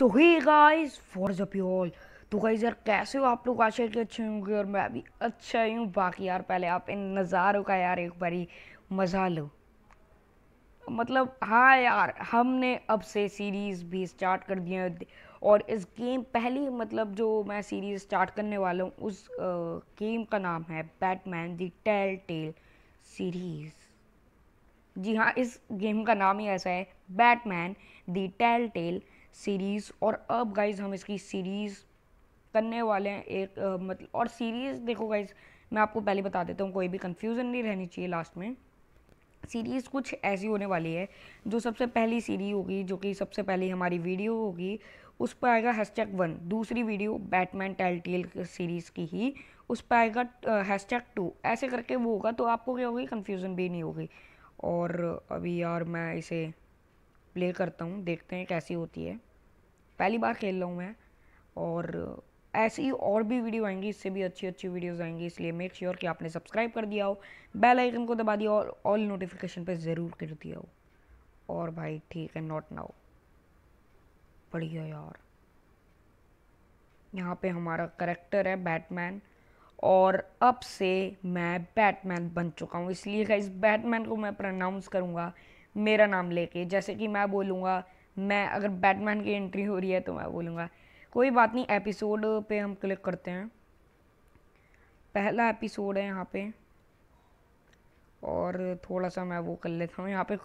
तो hey guys for up all तो guys यार कैसे हो आप लोग आशा के अच्छे होंगे और मैं भी अच्छा ही हूँ बाकी यार पहले आप इन नज़ारों का यार एक बारी मज़ा लो मतलब हाँ यार हमने अब से सीरीज़ भी स्टार्ट कर दी है और इस गेम पहली मतलब जो मैं सीरीज़ स्टार्ट करने वाला हूँ उस गेम का नाम है Batman the Telltale series जी हाँ इस गेम का नाम ही ऐसा है Batman the Telltale series और अब गाइज हम इसकी सीरीज़ करने वाले हैं एक मतलब और सीरीज़ देखो गाइज मैं आपको पहले बता देता हूँ कोई भी कन्फ्यूज़न नहीं रहनी चाहिए लास्ट में सीरीज़ कुछ ऐसी होने वाली है जो सबसे पहली सीरीज होगी जो कि सबसे पहली हमारी वीडियो होगी उस पर आएगा हैशटैग वन दूसरी video Batman Telltale series की ही उस पर आएगा हैशटैग टू ऐसे करके वो होगा तो आपको क्या होगी कन्फ्यूज़न भी नहीं होगी और अभी यार मैं इसे प्ले करता हूँ देखते हैं कैसी होती है पहली बार खेल रहा हूँ मैं और ऐसी ही और भी वीडियो आएंगी इससे भी अच्छी अच्छी वीडियोस आएंगी इसलिए मेक श्योर कि आपने सब्सक्राइब कर दिया हो बेल आइकन को दबा दिया और ऑल नोटिफिकेशन पे ज़रूर कर दिया हो और भाई ठीक है नॉट नाउ बढ़िया यार यहाँ पे हमारा करेक्टर है बैटमैन और अब से मैं बैटमैन बन चुका हूँ इसलिए इस बैटमैन को मैं प्रनाउंस करूँगा मेरा नाम लेके जैसे कि मैं बोलूँगा मैं अगर बैटमैन की एंट्री हो रही है तो मैं बोलूँगा कोई बात नहीं एपिसोड पे हम क्लिक करते हैं पहला एपिसोड है यहाँ पे और थोड़ा सा मैं वो कर लेता हूँ यहाँ पे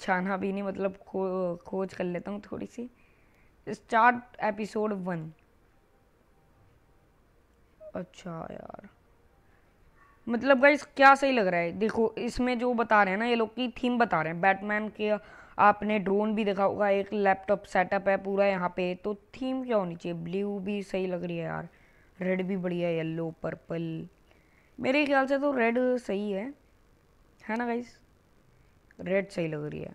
छाना भी नहीं मतलब खो, खोज कर लेता हूँ थोड़ी सी स्टार्ट एपिसोड वन अच्छा यार मतलब गाइस क्या सही लग रहा है देखो इसमें जो बता रहे हैं ना ये लोग की थीम बता रहे हैं बैटमैन के आपने ड्रोन भी देखा होगा एक लैपटॉप सेटअप है पूरा यहाँ पे तो थीम क्या होनी चाहिए ब्लू भी सही लग रही है यार रेड भी बढ़िया है येलो पर्पल मेरे ख्याल से तो रेड सही है है ना गाइस रेड सही लग रही है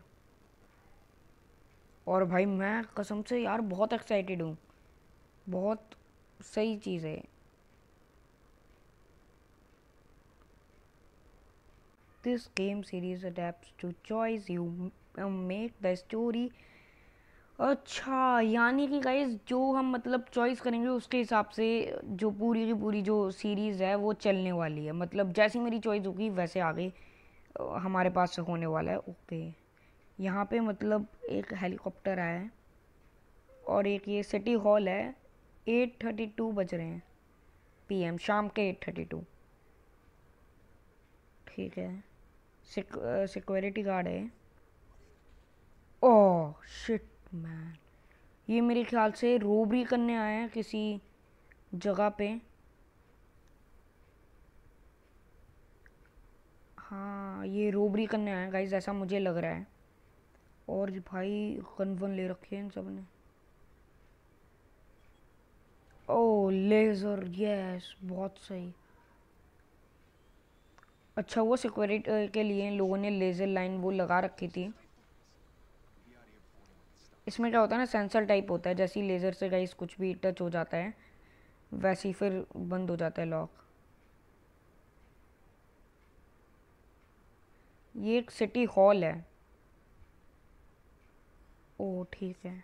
और भाई मैं कसम से यार बहुत एक्साइटेड हूँ बहुत सही चीज़ है This game series adapts to choice you uh, make the story. अच्छा यानी कि गाइज जो हम मतलब चॉइस करेंगे उसके हिसाब से जो पूरी की पूरी जो सीरीज़ है वो चलने वाली है मतलब जैसी मेरी चॉइस होगी वैसे आगे हमारे पास से होने वाला है ओके यहाँ पे मतलब एक हेलीकॉप्टर आया है और एक ये सिटी हॉल है एट थर्टी टू बज रहे हैं पीएम शाम के एट थर्टी टू ठीक है सिक्योरिटी गार्ड uh, है ओ शिट मैन ये मेरे ख्याल से रोबरी करने आए हैं किसी जगह पे हाँ ये रोबरी करने आए हैं गाइज ऐसा मुझे लग रहा है और भाई कन्फर्म ले रखे हैं इन सब ने ओ लेज़र यस बहुत सही अच्छा हुआ सिक्योरिटी के लिए लोगों ने लेज़र लाइन वो लगा रखी थी इसमें क्या होता है ना सेंसर टाइप होता है जैसे ही लेज़र से गाइस कुछ भी टच हो जाता है वैसे ही फिर बंद हो जाता है लॉक ये एक सिटी हॉल है ओ ठीक है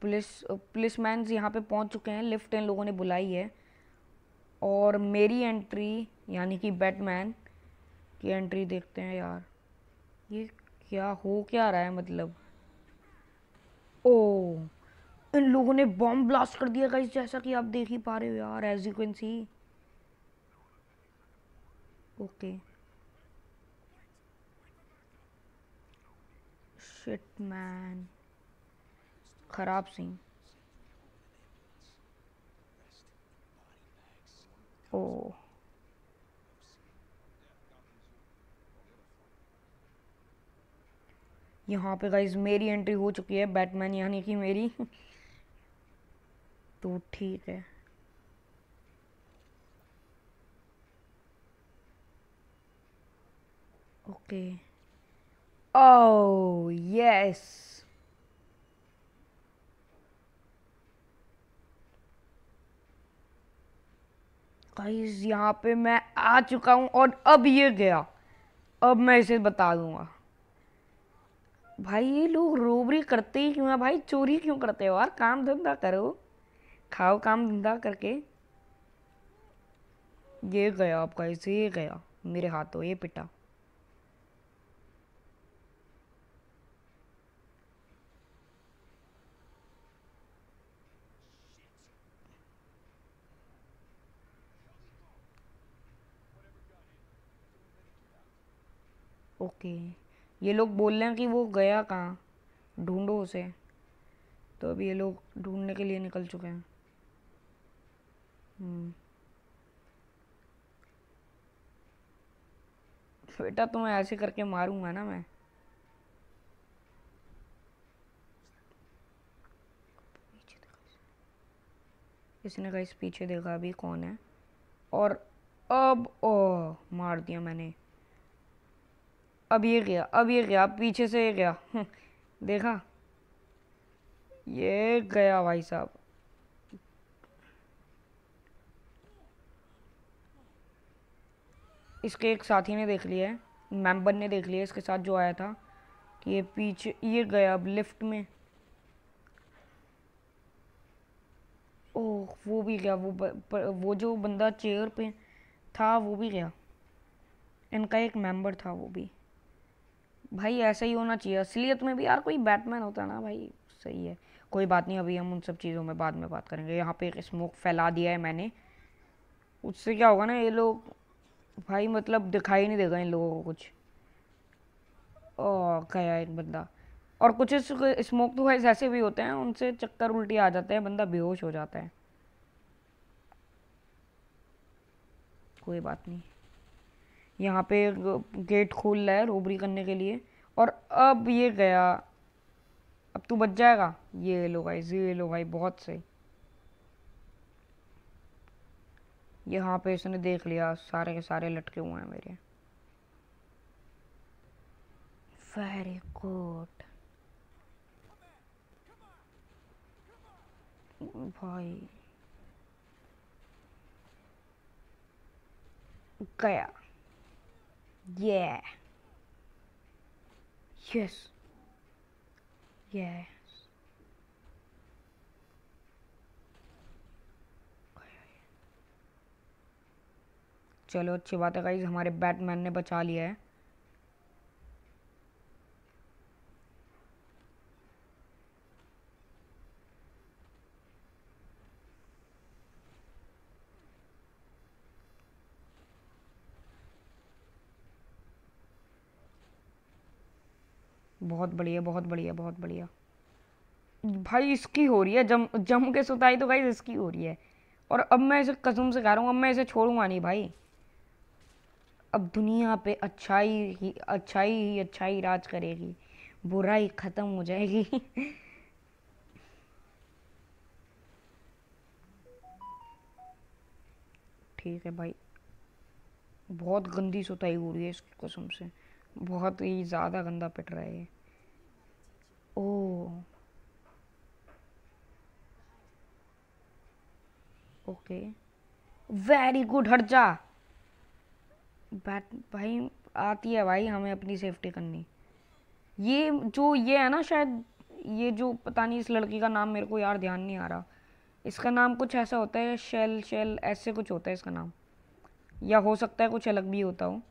पुलिस पुलिस मैन यहाँ पे पहुँच चुके हैं लिफ्ट इन लोगों ने बुलाई है और मेरी एंट्री यानी कि बैटमैन की एंट्री देखते हैं यार ये क्या हो क्या रहा है मतलब ओ इन लोगों ने बॉम्ब ब्लास्ट कर दिया गाइस जैसा कि आप देख ही पा रहे हो यार as you can see okay shit man खराब सीन oh यहाँ पे गाइज मेरी एंट्री हो चुकी है बैटमैन यानी कि मेरी तो ठीक है ओके ओ यस गाइस यहाँ पे मैं आ चुका हूँ और अब ये गया अब मैं इसे बता दूंगा भाई ये लोग रोबरी करते ही क्यों है भाई चोरी क्यों करते हो यार काम धंधा करो खाओ काम धंधा करके ये गया आपका इसे ये गया मेरे हाथों ये पिटा ओके ये लोग बोल रहे हैं कि वो गया कहाँ ढूंढो उसे तो अब ये लोग ढूंढने के लिए निकल चुके हैं हम्म। बेटा तुम्हें ऐसे करके मारूंगा ना मैं इसने कहा इस पीछे देखा अभी कौन है और अब ओ मार दिया मैंने अब ये गया अब ये गया अब पीछे से ये गया हम्म, देखा ये गया भाई साहब इसके एक साथी ने देख लिया है मेंबर ने देख लिया इसके साथ जो आया था कि ये पीछे ये गया अब लिफ्ट में ओह वो भी गया वो ब, वो जो बंदा चेयर पे था वो भी गया इनका एक मेंबर था वो भी भाई ऐसा ही होना चाहिए असलियत में भी यार कोई बैटमैन होता है ना भाई सही है कोई बात नहीं अभी हम उन सब चीज़ों में बाद में बात करेंगे यहाँ पे एक स्मोक फैला दिया है मैंने उससे क्या होगा ना ये लोग भाई मतलब दिखाई नहीं देगा इन लोगों को कुछ ओ गया एक बंदा और कुछ स्मोक तो भाई ऐसे भी होते हैं उनसे चक्कर उल्टी आ जाते हैं बंदा बेहोश हो जाता है कोई बात नहीं यहाँ पे गेट खोल रहा है रोबरी करने के लिए और अब ये गया अब तू बच जाएगा ये लो भाई ये लो भाई बहुत सही यहाँ पे इसने देख लिया सारे के सारे लटके हुए हैं मेरे वेरी गुड भाई गया Yeah. Yes. Yes. चलो अच्छी बात है गाइज हमारे बैटमैन ने बचा लिया है बहुत बढ़िया बहुत बढ़िया बहुत बढ़िया भाई इसकी हो रही है जम जम के सुताई तो भाई इसकी हो रही है और अब मैं इसे कसम से कह रहा हूँ अब मैं इसे छोड़ूंगा नहीं भाई अब दुनिया पे अच्छाई ही अच्छाई ही अच्छाई राज करेगी बुराई ख़त्म हो जाएगी ठीक है भाई बहुत गंदी सुताई हो रही है इसकी कसम से बहुत ही ज़्यादा गंदा पिट रहा है Oh. ओके वेरी गुड हट जा बैट भाई आती है भाई हमें अपनी सेफ्टी करनी ये जो ये है ना शायद ये जो पता नहीं इस लड़की का नाम मेरे को यार ध्यान नहीं आ रहा इसका नाम कुछ ऐसा होता है शेल शेल ऐसे कुछ होता है इसका नाम या हो सकता है कुछ अलग भी होता हो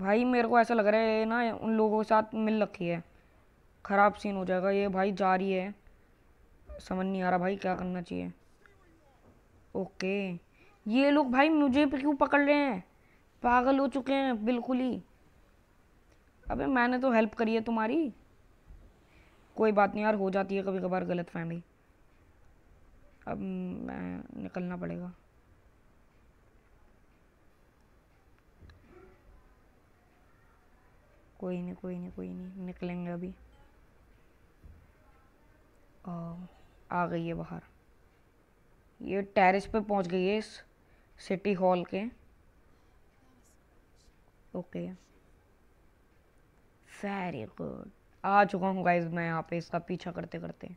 भाई मेरे को ऐसा लग रहा है ना उन लोगों के साथ मिल रखी है ख़राब सीन हो जाएगा ये भाई जा रही है समझ नहीं आ रहा भाई क्या करना चाहिए ओके ये लोग भाई मुझे क्यों पकड़ रहे हैं पागल हो चुके हैं बिल्कुल ही अबे मैंने तो हेल्प करी है तुम्हारी कोई बात नहीं यार हो जाती है कभी कभार गलत फहमी अब मैं निकलना पड़ेगा कोई नहीं कोई नहीं कोई नहीं निकलेंगे अभी आ, आ गई है बाहर ये टेरेस पे पहुंच गई है इस सिटी हॉल के ओके वेरी गुड आ चुका हूँ गाइज मैं यहाँ पे इसका पीछा करते करते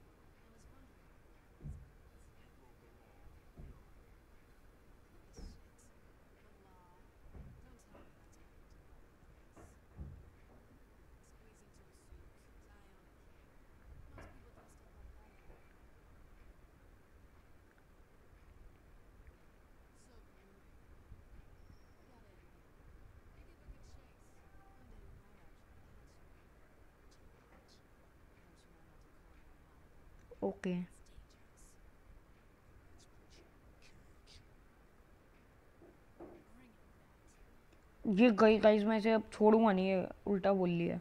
ओके ये गई गाइस मैं इसे अब छोड़ूंगा नहीं है उल्टा बोल लिया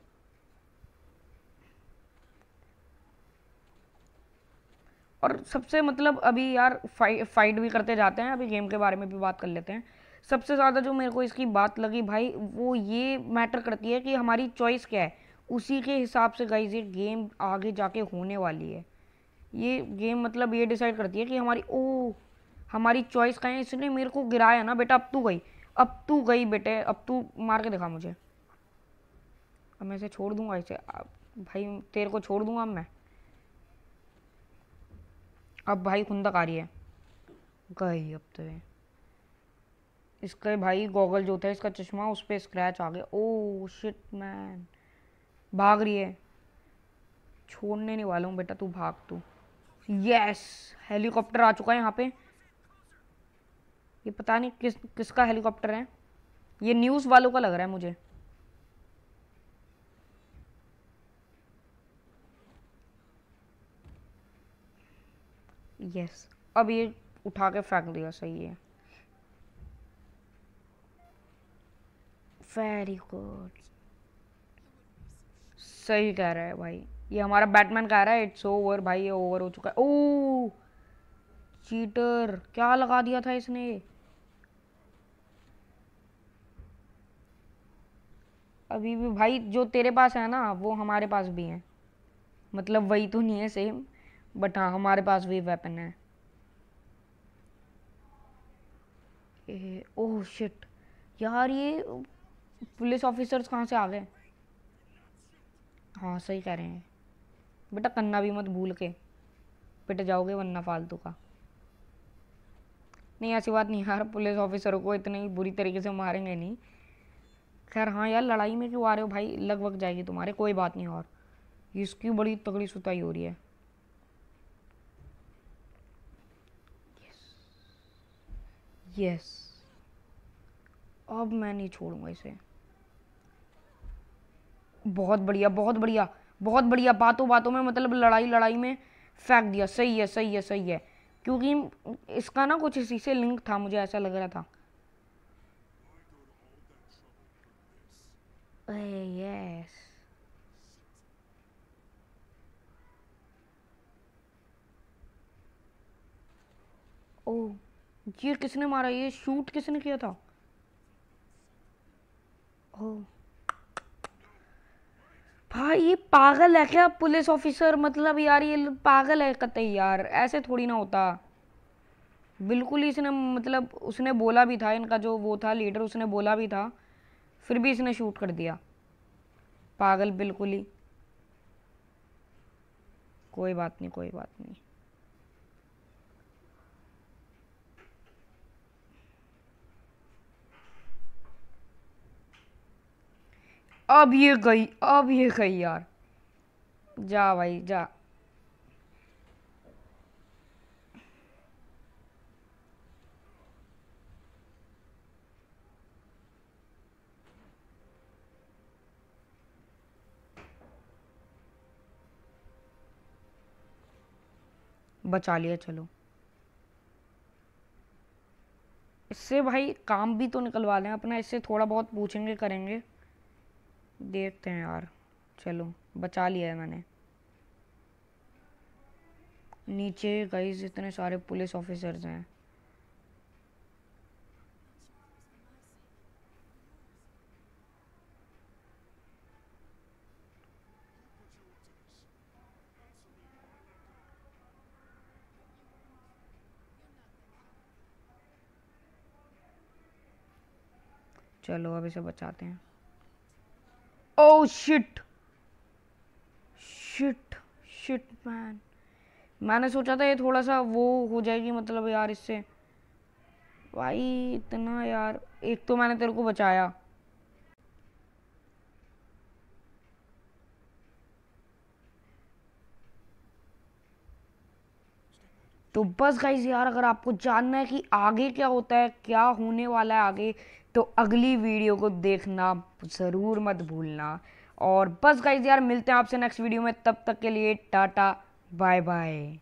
और सबसे मतलब अभी यार फाइ, फाइट भी करते जाते हैं अभी गेम के बारे में भी बात कर लेते हैं सबसे ज़्यादा जो मेरे को इसकी बात लगी भाई वो ये मैटर करती है कि हमारी चॉइस क्या है उसी के हिसाब से गाइज ये गेम आगे जाके होने वाली है ये गेम मतलब ये डिसाइड करती है कि हमारी ओ हमारी चॉइस कहें इसने मेरे को गिराया ना बेटा अब तू गई अब तू गई बेटे अब तू मार के दिखा मुझे अब मैं इसे छोड़ दूंगा इसे भाई तेरे को छोड़ दूंगा अब मैं अब भाई खुंदक आ रही है गई अब तो इसका इसके भाई गॉगल जो था इसका चश्मा उस पर स्क्रैच आ गया ओ शिट मैन भाग रही है छोड़ने नहीं वाला हूँ बेटा तू भाग तू यस हेलीकॉप्टर आ चुका है यहाँ पे ये पता नहीं किस किसका हेलीकॉप्टर है ये न्यूज़ वालों का लग रहा है मुझे यस अब ये उठा के फेंक दिया सही है वेरी गुड सही कह रहा है भाई ये हमारा बैटमैन का आ रहा है इट्स ओवर भाई ये ओवर हो चुका है ओ चीटर क्या लगा दिया था इसने अभी भी भाई जो तेरे पास है ना वो हमारे पास भी है मतलब वही तो नहीं है सेम बट हाँ हमारे पास भी वेपन है ओह शिट यार ये पुलिस ऑफिसर्स कहाँ से आ गए हाँ सही कह रहे हैं बेटा करना भी मत भूल के पिट जाओगे वरना फालतू का नहीं ऐसी बात नहीं यार पुलिस ऑफिसर को इतनी बुरी तरीके से मारेंगे नहीं खैर हाँ यार लड़ाई में क्यों आ रहे हो भाई लगभग जाएगी तुम्हारे कोई बात नहीं और इसकी बड़ी तगड़ी सुताई हो रही है यस यस अब मैं नहीं छोड़ूंगा इसे बहुत बढ़िया बहुत बढ़िया बहुत बढ़िया बातों बातों में मतलब लड़ाई लड़ाई में फेंक दिया सही है सही है सही है क्योंकि इसका ना कुछ इसी से लिंक था मुझे ऐसा लग रहा था यस ओ ये किसने मारा ये शूट किसने किया था ओ यार ये पागल है क्या पुलिस ऑफिसर मतलब यार ये पागल है कतई यार ऐसे थोड़ी ना होता बिल्कुल ही इसने मतलब उसने बोला भी था इनका जो वो था लीडर उसने बोला भी था फिर भी इसने शूट कर दिया पागल बिल्कुल ही कोई बात नहीं कोई बात नहीं अब ये गई अब ये गई यार जा भाई जा बचा लिया चलो इससे भाई काम भी तो निकलवा लें अपना इससे थोड़ा बहुत पूछेंगे करेंगे देखते हैं यार चलो बचा लिया है मैंने नीचे गई इतने सारे पुलिस ऑफिसर्स हैं चलो अब इसे बचाते हैं Oh shit. Shit shit man मैंने सोचा था ये थोड़ा सा वो हो जाएगी मतलब यार इससे भाई इतना यार एक तो मैंने तेरे को बचाया तो बस गाइज यार अगर आपको जानना है कि आगे क्या होता है क्या होने वाला है आगे तो अगली वीडियो को देखना ज़रूर मत भूलना और बस गाइज यार मिलते हैं आपसे नेक्स्ट वीडियो में तब तक के लिए टाटा बाय बाय